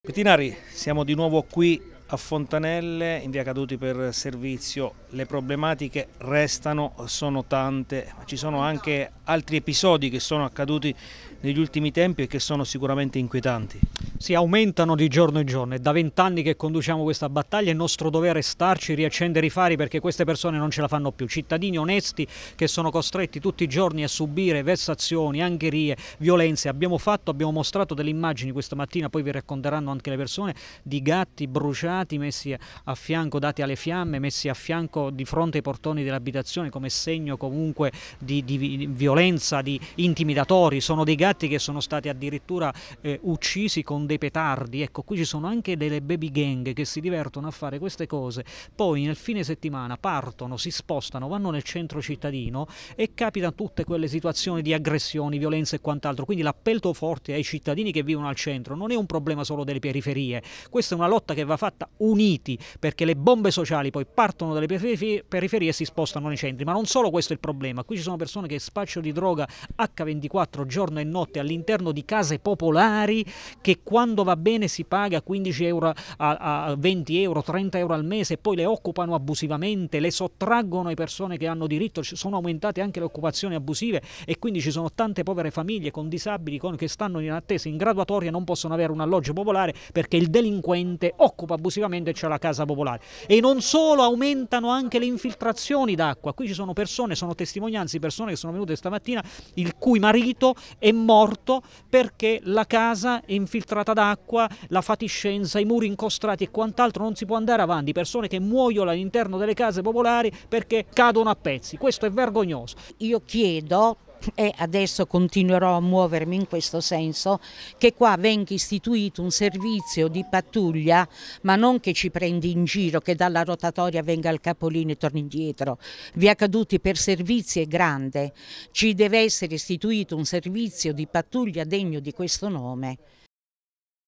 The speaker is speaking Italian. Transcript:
Pettinari, siamo di nuovo qui a Fontanelle, in via Caduti per servizio. Le problematiche restano, sono tante, ma ci sono anche altri episodi che sono accaduti negli ultimi tempi e che sono sicuramente inquietanti si aumentano di giorno in giorno. È da vent'anni che conduciamo questa battaglia, è nostro dovere starci, riaccendere i fari perché queste persone non ce la fanno più. Cittadini onesti che sono costretti tutti i giorni a subire vessazioni, angherie, violenze. Abbiamo fatto, abbiamo mostrato delle immagini questa mattina, poi vi racconteranno anche le persone, di gatti bruciati messi a fianco, dati alle fiamme, messi a fianco di fronte ai portoni dell'abitazione come segno comunque di, di, violenza, di intimidatori. Sono dei gatti che sono stati addirittura eh, uccisi con dei petardi, ecco qui ci sono anche delle baby gang che si divertono a fare queste cose, poi nel fine settimana partono, si spostano, vanno nel centro cittadino e capitano tutte quelle situazioni di aggressioni, violenze e quant'altro, quindi l'appello forte ai cittadini che vivono al centro non è un problema solo delle periferie, questa è una lotta che va fatta uniti perché le bombe sociali poi partono dalle periferie e si spostano nei centri, ma non solo questo è il problema, qui ci sono persone che spacciano di droga H24 giorno e notte all'interno di case popolari che quando quando va bene si paga 15 euro a, a 20 euro, 30 euro al mese e poi le occupano abusivamente, le sottraggono ai persone che hanno diritto, sono aumentate anche le occupazioni abusive e quindi ci sono tante povere famiglie con disabili con, che stanno in attesa in graduatoria, non possono avere un alloggio popolare perché il delinquente occupa abusivamente c'è la casa popolare. E non solo aumentano anche le infiltrazioni d'acqua, qui ci sono persone, sono testimonianze di persone che sono venute stamattina il cui marito è morto perché la casa è infiltrata inondata d'acqua, la fatiscenza, i muri incostrati e quant'altro, non si può andare avanti, persone che muoiono all'interno delle case popolari perché cadono a pezzi, questo è vergognoso. Io chiedo e adesso continuerò a muovermi in questo senso, che qua venga istituito un servizio di pattuglia, ma non che ci prendi in giro, che dalla rotatoria venga al capolino e torni indietro. Vi accaduti per servizi è grande, ci deve essere istituito un servizio di pattuglia degno di questo nome.